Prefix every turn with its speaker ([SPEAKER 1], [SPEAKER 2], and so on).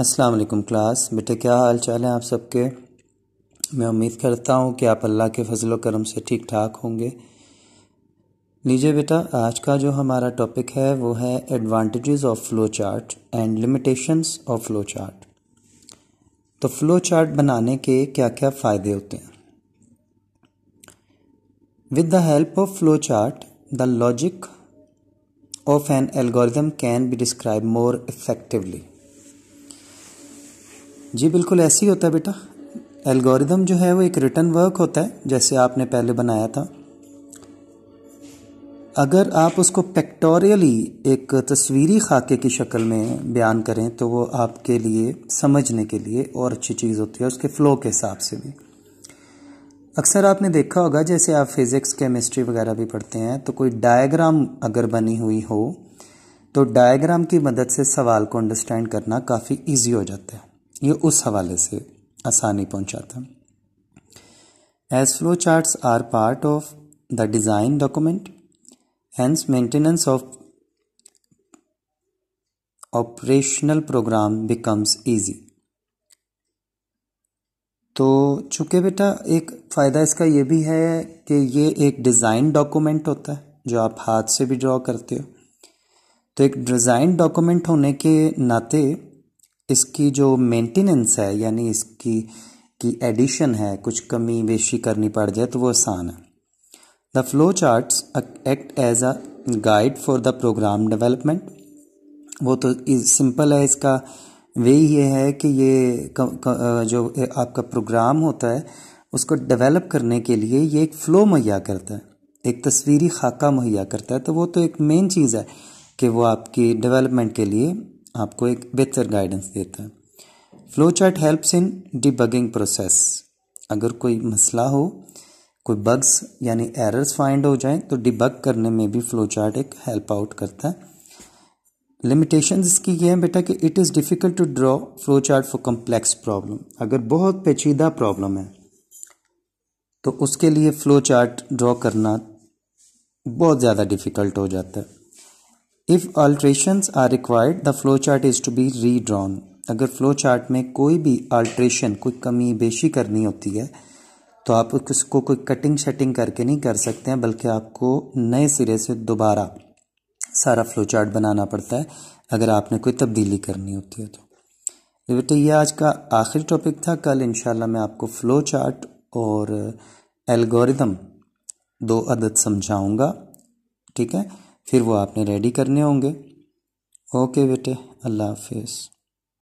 [SPEAKER 1] अस्सलाम वालेकुम क्लास बेटे क्या हाल चाल हैं आप सबके मैं उम्मीद करता हूँ कि आप अल्लाह के फजल करम से ठीक ठाक होंगे लीजिए बेटा आज का जो हमारा टॉपिक है वो है advantages of flow chart and limitations of flow chart तो फ्लो चार्ट बनाने के क्या क्या फ़ायदे होते हैं with the help of flow chart the logic of an algorithm can be describe more effectively जी बिल्कुल ऐसे ही होता है बेटा एल्गोरिदम जो है वो एक रिटर्न वर्क होता है जैसे आपने पहले बनाया था अगर आप उसको पेक्टोरियली एक तस्वीरी खाके की शक्ल में बयान करें तो वो आपके लिए समझने के लिए और अच्छी चीज़ होती है उसके फ्लो के हिसाब से भी अक्सर आपने देखा होगा जैसे आप फिज़िक्स केमिस्ट्री वगैरह भी पढ़ते हैं तो कोई डायग्राम अगर बनी हुई हो तो डायग्राम की मदद से सवाल को अंडरस्टैंड करना काफ़ी ईजी हो जाता है ये उस हवाले से आसानी पहुंचाता as flow charts are part of the design document hence maintenance of operational program becomes easy तो चूँकि बेटा एक फ़ायदा इसका यह भी है कि ये एक डिज़ाइन डॉक्यूमेंट होता है जो आप हाथ से भी ड्रॉ करते हो तो एक डिज़ाइन डॉक्यूमेंट होने के नाते इसकी जो मेंटेनेंस है यानी इसकी की एडिशन है कुछ कमी बेशी करनी पड़ जाए तो वो आसान है the flow chart act as a guide for the program development वो तो सिंपल है इसका वे ये है कि ये क, क, जो आपका प्रोग्राम होता है उसको डेवलप करने के लिए ये एक फ़्लो मुहैया करता है एक तस्वीरी खाका मुहैया करता है तो वो तो एक मेन चीज़ है कि वो आपकी डेवलपमेंट के लिए आपको एक बेहतर गाइडेंस देता है flow chart helps in debugging process अगर कोई मसला हो कोई बग्स यानी एरर्स फाइंड हो जाए तो डिबग करने में भी फ्लो चार्ट एक हेल्प आउट करता है लिमिटेशन इसकी ये है बेटा कि it is difficult to draw flow chart for complex problem अगर बहुत पेचीदा प्रॉब्लम है तो उसके लिए फ्लो चार्ट ड्रॉ करना बहुत ज़्यादा डिफ़िकल्ट हो जाता है if alterations are required the flow chart is to be redrawn अगर फ्लो चार्ट में कोई भी अल्ट्रेशन कोई कमी बेशी करनी होती है तो आप उसको कोई कटिंग शटिंग करके नहीं कर सकते हैं बल्कि आपको नए सिरे से दोबारा सारा फ्लो चार्ट बनाना पड़ता है अगर आपने कोई तब्दीली करनी होती है तो बेटे ये आज का आखिरी टॉपिक था कल इंशाल्लाह मैं आपको फ्लो चार्ट और एल्गोरिदम दो अदद समझाऊंगा ठीक है फिर वो आपने रेडी करने होंगे ओके बेटे अल्लाह हाफिज़